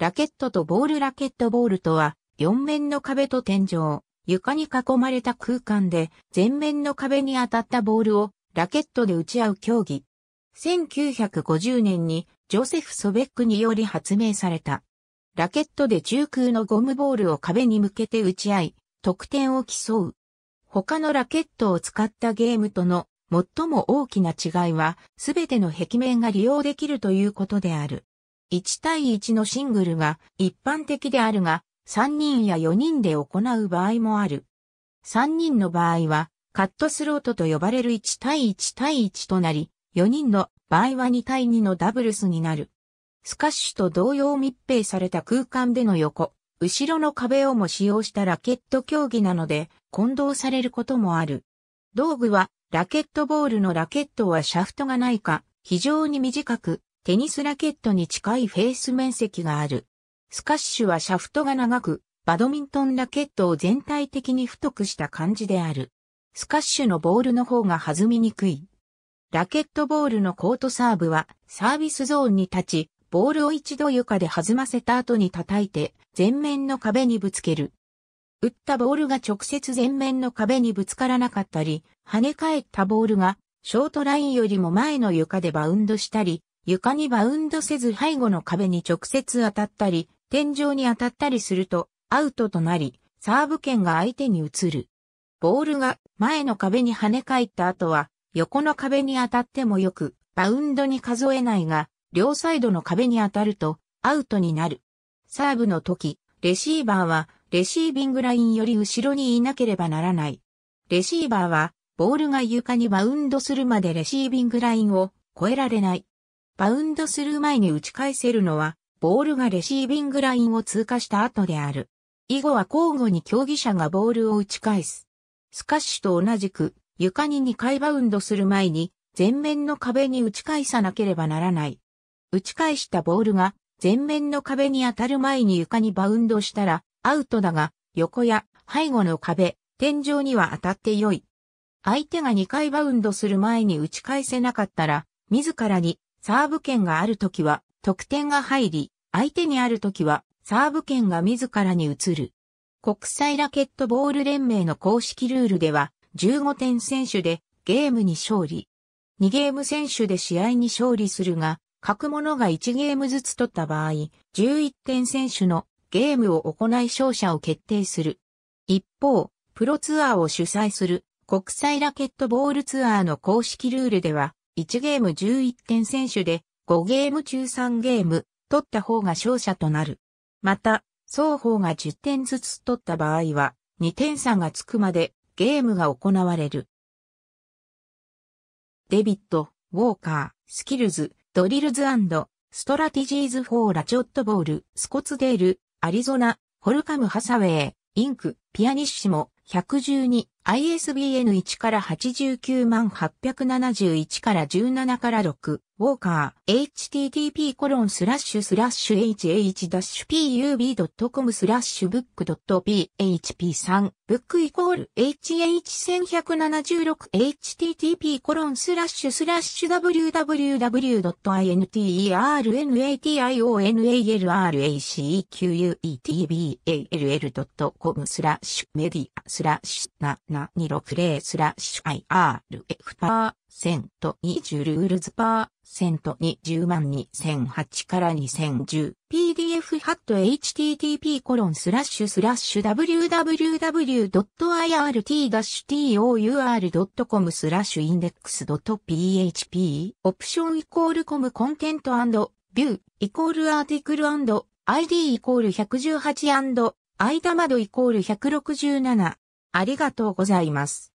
ラケットとボールラケットボールとは、4面の壁と天井、床に囲まれた空間で、前面の壁に当たったボールをラケットで打ち合う競技。1950年にジョセフ・ソベックにより発明された。ラケットで中空のゴムボールを壁に向けて打ち合い、得点を競う。他のラケットを使ったゲームとの最も大きな違いは、すべての壁面が利用できるということである。1対1のシングルが一般的であるが、3人や4人で行う場合もある。3人の場合は、カットスロートと呼ばれる1対1対1となり、4人の場合は2対2のダブルスになる。スカッシュと同様密閉された空間での横、後ろの壁をも使用したラケット競技なので、混同されることもある。道具は、ラケットボールのラケットはシャフトがないか、非常に短く、テニスラケットに近いフェース面積がある。スカッシュはシャフトが長く、バドミントンラケットを全体的に太くした感じである。スカッシュのボールの方が弾みにくい。ラケットボールのコートサーブはサービスゾーンに立ち、ボールを一度床で弾ませた後に叩いて前面の壁にぶつける。打ったボールが直接前面の壁にぶつからなかったり、跳ね返ったボールがショートラインよりも前の床でバウンドしたり、床にバウンドせず背後の壁に直接当たったり、天井に当たったりするとアウトとなり、サーブ権が相手に移る。ボールが前の壁に跳ね返った後は、横の壁に当たってもよく、バウンドに数えないが、両サイドの壁に当たると、アウトになる。サーブの時、レシーバーは、レシービングラインより後ろにいなければならない。レシーバーは、ボールが床にバウンドするまでレシービングラインを越えられない。バウンドする前に打ち返せるのは、ボールがレシービングラインを通過した後である。以後は交互に競技者がボールを打ち返す。スカッシュと同じく、床に2回バウンドする前に、前面の壁に打ち返さなければならない。打ち返したボールが、前面の壁に当たる前に床にバウンドしたら、アウトだが、横や背後の壁、天井には当たってよい。相手が2回バウンドする前に打ち返せなかったら、自らにサーブ権があるときは得点が入り、相手にあるときはサーブ権が自らに移る。国際ラケットボール連盟の公式ルールでは15点選手でゲームに勝利。2ゲーム選手で試合に勝利するが、各者が1ゲームずつ取った場合、11点選手のゲームを行い勝者を決定する。一方、プロツアーを主催する国際ラケットボールツアーの公式ルールでは、1ゲーム11点選手で、5ゲーム中3ゲーム、取った方が勝者となる。また、双方が10点ずつ取った場合は、2点差がつくまでゲームが行われる。デビット、ウォーカー、スキルズ、ドリルズストラティジーズ・フォー・ラ・チョットボール、スコツデール、アリゾナ、ホルカム・ハサウェイ、インク、ピアニッシモ、112、ISBN 1から89万871から17から6、ウォーカー、http コロンスラッシュスラッシュ hh-pub.com スラッシュブック .php3、ブックイコール hh1176http コロンスラッシュスラッシュ w w w i n t e r n a t i o n a l r a c e c u e t b a l l c o m スラッシュメディアスラッシュなな、720スラッシュ IRF パーセント20ルールズパーセント2十万二千八から二千十。PDF ハット http コロンスラッシュスラッシュ www.irt-tour.com スラッシュインデックス .php オプションイコールコムコンテントアンド、ビューイコールアーティクルアンド、&ID イコール118ド、間窓イコール167ありがとうございます。